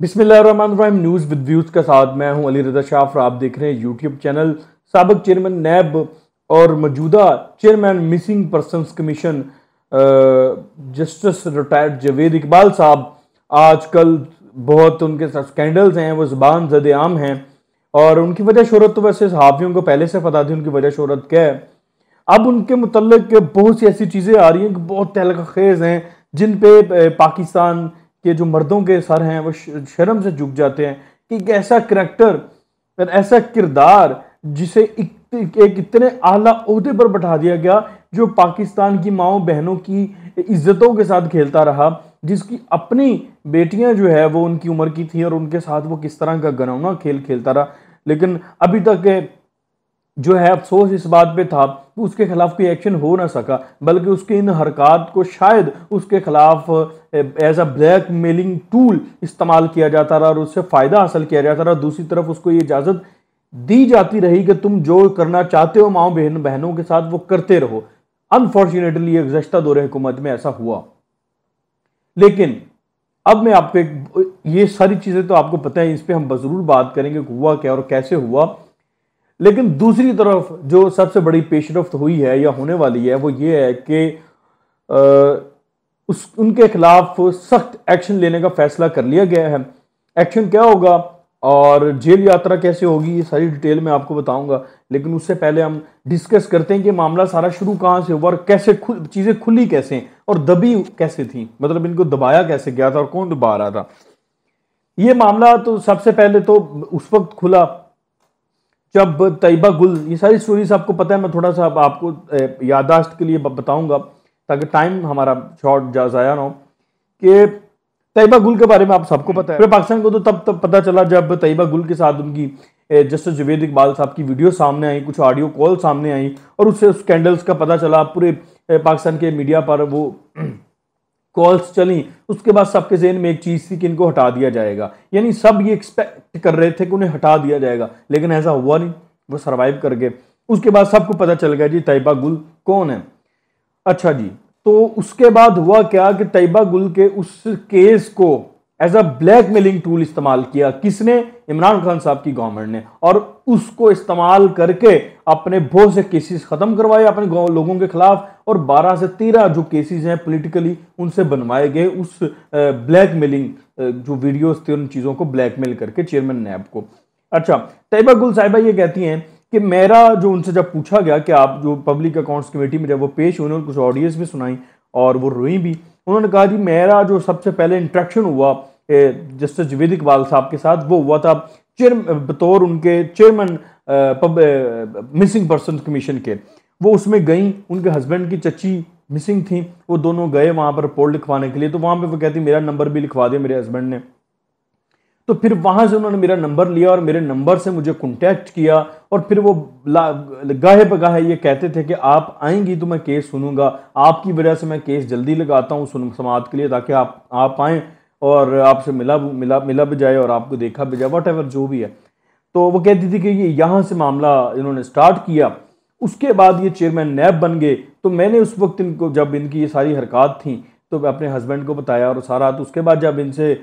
बिस्मिल्लाम news with views के साथ मैं हूं अली रजा शाह आप देख रहे हैं यूट्यूब चैनल सबक चेयरमैन नैब और मौजूदा chairman missing person commission justice retired Javed Iqbal sahab आजकल बहुत उनके साथ स्कैंडल्स हैं वो ज़बान जद आम हैं और उनकी वजह शहरत तो वैसे सहाफ़ियों को पहले से पता थी उनकी वजह शहरत क्या है अब उनके मतलब बहुत सी ऐसी चीज़ें आ रही हैं कि बहुत तहलका खेज़ हैं जिन पे पाकिस्तान कि जो मर्दों के सर हैं वो शर्म से झुक जाते हैं कि एक ऐसा करैक्टर ऐसा किरदार जिसे एक इतने आला अहदे पर बैठा दिया गया जो पाकिस्तान की माओ बहनों की इज्जतों के साथ खेलता रहा जिसकी अपनी बेटियां जो है वो उनकी उम्र की थी और उनके साथ वो किस तरह का गनौना खेल खेलता रहा लेकिन अभी तक जो है अफसोस इस बात पे था कि उसके खिलाफ कोई एक्शन हो ना सका बल्कि उसके इन हरकत को शायद उसके खिलाफ as a blackmailing tool इस्तेमाल किया जाता रहा और उससे फ़ायदा हासिल किया जाता रहा दूसरी तरफ उसको ये इजाज़त दी जाती रही कि तुम जो करना चाहते हो माओ बहन बहनों के साथ वो करते रहो अनफॉर्चुनेटली ये गुजशत दौर हुकूमत में ऐसा हुआ लेकिन अब मैं आपको एक ये सारी चीज़ें तो आपको पता है इस पर हम बज़रूर बात करेंगे हुआ क्या और कैसे हुआ लेकिन दूसरी तरफ जो सबसे बड़ी पेशरफ हुई है या होने वाली है वो ये है कि उस उनके खिलाफ सख्त एक्शन लेने का फैसला कर लिया गया है एक्शन क्या होगा और जेल यात्रा कैसे होगी ये सारी डिटेल में आपको बताऊंगा लेकिन उससे पहले हम डिस्कस करते हैं कि मामला सारा शुरू कहाँ से हुआ और कैसे खु, चीज़ें खुली कैसे और दबी कैसे थी मतलब इनको दबाया कैसे गया था और कौन दबा रहा था ये मामला तो सबसे पहले तो उस वक्त खुला जब तयबा गुल ये सारी स्टोरीज आपको पता है मैं थोड़ा सा आपको यादाश्त के लिए बताऊंगा ताकि टाइम हमारा शॉर्ट ज़ाया ना हो कि तयबा गुल के बारे में आप सबको पता है पाकिस्तान को तो तब तब पता चला जब तयबा गुल के साथ उनकी जस्टिस जुवेद इकबाल साहब की वीडियो सामने आई कुछ ऑडियो कॉल सामने आई और उससे स्कैंडल्स का पता चला पूरे पाकिस्तान के मीडिया पर वो कॉल्स चली उसके बाद सबके जेन में एक चीज़ थी कि इनको हटा दिया जाएगा यानी सब ये एक्सपेक्ट कर रहे थे कि उन्हें हटा दिया जाएगा लेकिन ऐसा हुआ नहीं वो सर्वाइव कर गए उसके बाद सबको पता चल गया जी तैयबा गुल कौन है अच्छा जी तो उसके बाद हुआ क्या कि तैयबा गुल के उस केस को as a blackmailing tool इस्तेमाल किया किसने इमरान खान साहब की गवर्नमेंट ने और उसको इस्तेमाल करके अपने बहुत से केसेस खत्म करवाए अपने लोगों के खिलाफ और 12 से 13 जो केसेस हैं पॉलिटिकली उनसे बनवाए गए उस ब्लैक मेलिंग जो वीडियोस थे उन चीज़ों को ब्लैकमेल करके चेयरमैन नैब को अच्छा तैयबा गुल साहिबा ये कहती हैं कि मेरा जो उनसे जब पूछा गया कि आप जो पब्लिक अकाउंट्स कमेटी में जब वो पेश हुए उन्होंने कुछ ऑडियंस भी सुनाई और वो रोई भी उन्होंने कहा कि मेरा जो सबसे पहले इंट्रैक्शन हुआ जस्टिस जुवेद इकबाल साहब के साथ वो हुआ था चेयर बतौर उनके चेयरमैन मिसिंग पर्सन कमीशन के वो उसमें गई उनके हस्बैंड की चची मिसिंग थी वो दोनों गए वहाँ पर रिपोर्ट लिखवाने के लिए तो वहाँ पे वो कहती मेरा नंबर भी लिखवा दिया मेरे हस्बैंड ने तो फिर वहाँ से उन्होंने मेरा नंबर लिया और मेरे नंबर से मुझे कॉन्टैक्ट किया और फिर वो गाहे पर गाहे ये कहते थे कि आप आएंगी तो मैं केस सुनूंगा आपकी वजह से मैं केस जल्दी लगाता हूँ सुन समाज के लिए ताकि आप आप आएँ और आपसे मिला मिला मिला भी जाए और आपको देखा भी जाए वट जो भी है तो वो कहती थी कि ये यहाँ से मामला इन्होंने स्टार्ट किया उसके बाद ये चेयरमैन नैब बन गए तो मैंने उस वक्त इनको जब इनकी ये सारी हरकत थी तो अपने हस्बैंड को बताया और सारा तो उसके बाद जब इनसे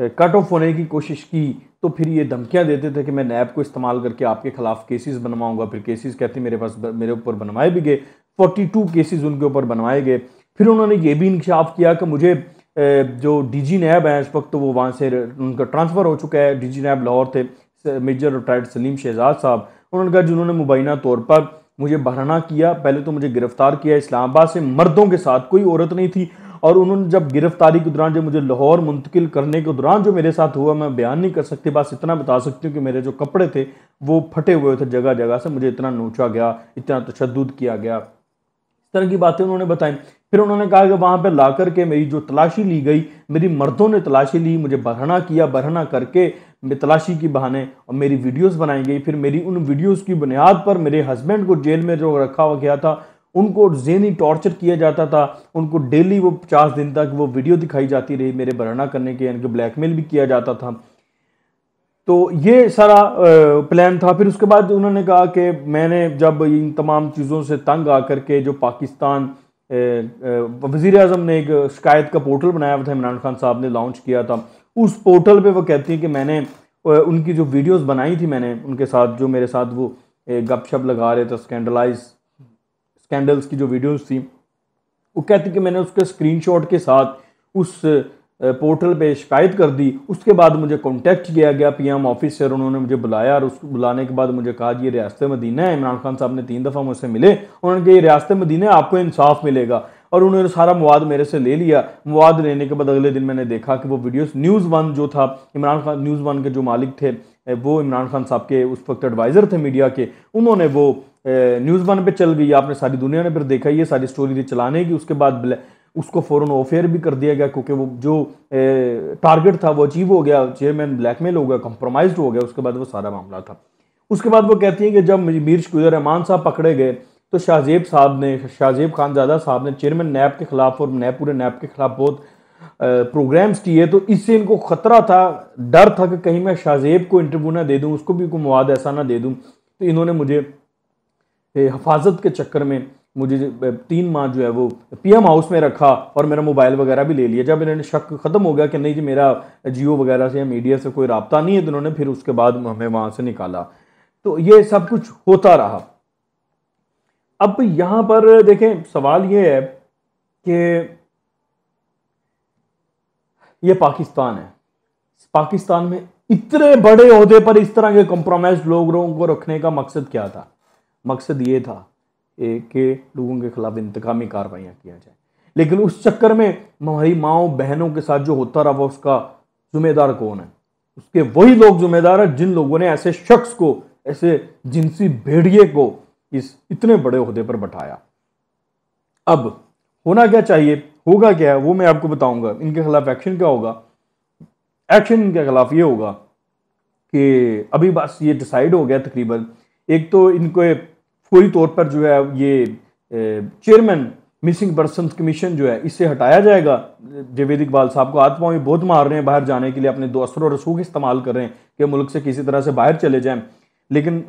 कट ऑफ होने की कोशिश की तो फिर ये धमकियाँ देते थे कि मैं नैब को इस्तेमाल करके आपके खिलाफ केसेस बनवाऊंगा फिर केसेस कहते मेरे पास मेरे ऊपर बनवाए भी गए 42 केसेस उनके ऊपर बनवाए गए फिर उन्होंने ये भी इंकशाफ किया कि मुझे जो डी जी नैब हैं इस वक्त तो वो वहाँ से उनका ट्रांसफ़र हो चुका है डी जी नैब लाहौर थे मेजर रिटायर्ड सलीम शहजाद साहब उन्होंने कहा जिन्होंने मुबैना तौर पर मुझे बहराना किया पहले तो मुझे गिरफ़्तार किया इस्लामाबाद से मर्दों के साथ कोई औरत नहीं थी और उन्होंने जब गिरफ्तारी के दौरान जब मुझे लाहौर मुंतकिल करने के दौरान जो मेरे साथ हुआ मैं बयान नहीं कर सकती बस इतना बता सकती हूँ कि मेरे जो कपड़े थे वो फटे हुए थे जगह जगह से मुझे इतना नोचा गया इतना तशद किया गया तरह की बातें उन्होंने बताई फिर उन्होंने कहा कि वहाँ पर ला करके मेरी जो तलाशी ली गई मेरी मर्दों ने तलाशी ली मुझे बरहना किया बरहना करके मैं तलाशी की बहाने और मेरी वीडियोस बनाई गई फिर मेरी उन वीडियोस की बुनियाद पर मेरे हस्बैंड को जेल में जो रखा हुआ गया था उनको जेनी टॉर्चर किया जाता था उनको डेली वो पचास दिन तक वो वीडियो दिखाई जाती रही मेरे बरहना करने के यानी ब्लैकमेल भी किया जाता था तो ये सारा प्लान था फिर उसके बाद उन्होंने कहा कि मैंने जब इन तमाम चीज़ों से तंग आकर के जो पाकिस्तान वजीर अजम ने एक शिकायत का पोर्टल बनाया हुआ था इमरान खान साहब ने लॉन्च किया था उस पोर्टल पे वो कहती हैं कि मैंने उनकी जो वीडियोस बनाई थी मैंने उनके साथ जो मेरे साथ वो गपशप लगा रहे थे स्कैंडलाइज स्कैंडल्स की जो वीडियोस थी वो कहती कि मैंने उसके स्क्रीनशॉट के साथ उस पोर्टल पे शिकायत कर दी उसके बाद मुझे कांटेक्ट किया गया पीएम ऑफिस से उन्होंने मुझे बुलाया और उस बुलाने के बाद मुझे कहा ये रियासत मदीना है इमरान खान साहब ने तीन दफ़ा मुझसे मिले उन्होंने कहा ये रियासत मदीना है आपको इंसाफ मिलेगा और उन्होंने सारा मवाद मेरे से ले लिया मवाद लेने के बाद अगले दिन मैंने देखा कि वो वीडियोस न्यूज़ वन जो था इमरान खान न्यूज़ वन के जो मालिक थे वो इमरान खान साहब के उस वक्त एडवाइज़र थे मीडिया के उन्होंने वो न्यूज़ वन पे चल गई आपने सारी दुनिया ने फिर देखा ये सारी स्टोरी चलाने की उसके बाद उसको फ़ौरन ऑफेयर भी कर दिया गया क्योंकि वो जो टारगेट था वो अचीव हो गया चेयरमैन ब्लैकमेल हो गया कंप्रोमाइज हो गया उसके बाद वो सारा मामला था उसके बाद वो कहती हैं कि जब मीर शकुर रहमान साहब पकड़े गए तो शाहजेब साहब ने शाहजेब खानजादा साहब ने चेयरमैन नैब के ख़िलाफ़ और नैब पूरे नैब के ख़िलाफ़ बहुत प्रोग्राम्स किए तो इससे इनको ख़तरा था डर था कि कहीं मैं शाहजेब को इंटरव्यू ना दे दूँ उसको भी कोई मवाद ऐसा ना दे दूँ तो इन्होंने मुझे हफाजत के चक्कर में मुझे तीन माह जो है वो पीएम हाउस में रखा और मेरा मोबाइल वगैरह भी ले लिया जब इन्होंने शक ख़त्म हो गया कि नहीं जी मेरा जियो वगैरह से या मीडिया से कोई रबता नहीं है तो उन्होंने फिर उसके बाद हमें वहाँ से निकाला तो ये सब कुछ होता रहा अब यहाँ पर देखें सवाल ये है कि ये पाकिस्तान है पाकिस्तान में इतने बड़े अहदे पर इस तरह के कंप्रोमाइज लोगों को रखने का मकसद क्या था मकसद ये था के लोगों के खिलाफ इंतकामी कार्रवाइयाँ किया जाए लेकिन उस चक्कर में हमारी माओ बहनों के साथ जो होता रहा वो उसका जिम्मेदार कौन है उसके वही लोग जिम्मेदार हैं जिन लोगों ने ऐसे शख्स को ऐसे जिनसी भेड़िए को इस इतने बड़े अहदे पर बैठाया अब होना क्या चाहिए होगा क्या है वो मैं आपको बताऊंगा इनके खिलाफ एक्शन क्या होगा एक्शन इनके खिलाफ ये होगा कि अभी बस ये डिसाइड हो गया तकरीबन एक तो इनको फौरी तौर पर जो है ये चेयरमैन मिसिंग पर्सन कमीशन जो है इससे हटाया जाएगा जवेद इकबाल साहब को आत्माओं में बहुत मार रहे हैं बाहर जाने के लिए अपने दो और रसूख इस्तेमाल कर रहे हैं कि मुल्क से किसी तरह से बाहर चले जाएं लेकिन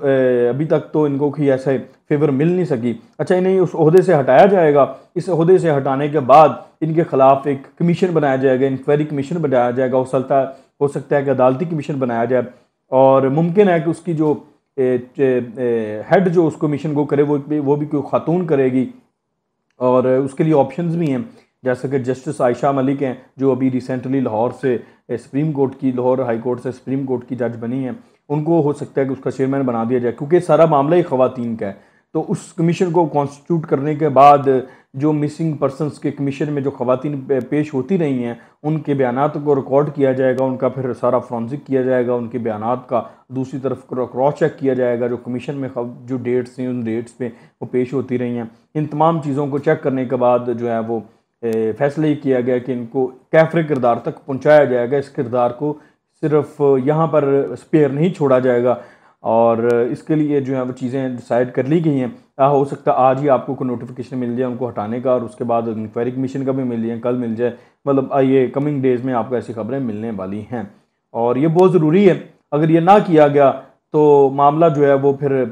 अभी तक तो इनको कोई ऐसे फेवर मिल नहीं सकी अच्छा इन्हें उस अहदे से हटाया जाएगा इस अहदे से हटाने के बाद इनके खिलाफ एक कमीशन बनाया जाएगा इंक्वायरी कमीशन बनाया जाएगा हो सकता हो सकता है कि अदालती कमीशन बनाया जाए और मुमकिन है कि उसकी जो हेड जो उस कमीशन को करे वो वो भी कोई खातून करेगी और उसके लिए ऑप्शंस भी हैं जैसे कि जस्टिस आयशा मलिक हैं जो अभी रिसेंटली लाहौर से सुप्रीम कोर्ट की लाहौर हाई कोर्ट से सुप्रीम कोर्ट की जज बनी हैं उनको हो सकता है कि उसका चेयरमैन बना दिया जाए क्योंकि सारा मामला ही ख़वातीन का है तो उस कमीशन को कॉन्स्टिट्यूट करने के बाद जो मिसिंग पर्सनस के कमीशन में जो खातन पेश होती रही हैं उनके बयान को रिकॉर्ड किया जाएगा उनका फिर सारा फ्रॉन्सिक किया जाएगा उनके बयान का दूसरी तरफ क्रॉस चेक किया जाएगा जो कमीशन में जो डेट्स हैं उन डेट्स पे वो पेश होती रही हैं इन तमाम चीज़ों को चेक करने के बाद जो है वो फैसला ही किया गया कि इनको कैफरे किरदार तक पहुँचाया जाएगा इस किरदार को सिर्फ यहाँ पर स्पेयर नहीं छोड़ा जाएगा और इसके लिए जो है वो चीज़ें डिसाइड कर ली गई हैं हो सकता है आज ही आपको कोई नोटिफिकेशन मिल जाए उनको हटाने का और उसके बाद इंक्वायरी कमीशन का भी मिल जाए कल मिल जाए मतलब ये कमिंग डेज़ में आपको ऐसी खबरें मिलने वाली हैं और ये बहुत ज़रूरी है अगर ये ना किया गया तो मामला जो है वो फिर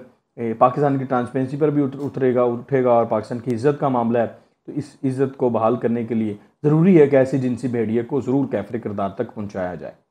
पाकिस्तान की ट्रांसपेरेंसी पर भी उतरेगा उठेगा और पाकिस्तान की इज़्ज़त का मामला है तो इस इज़्ज़त को बहाल करने के लिए ज़रूरी है कि ऐसी जिनसी भेड़िए को ज़रूर कैफरे किरदार तक पहुँचाया जाए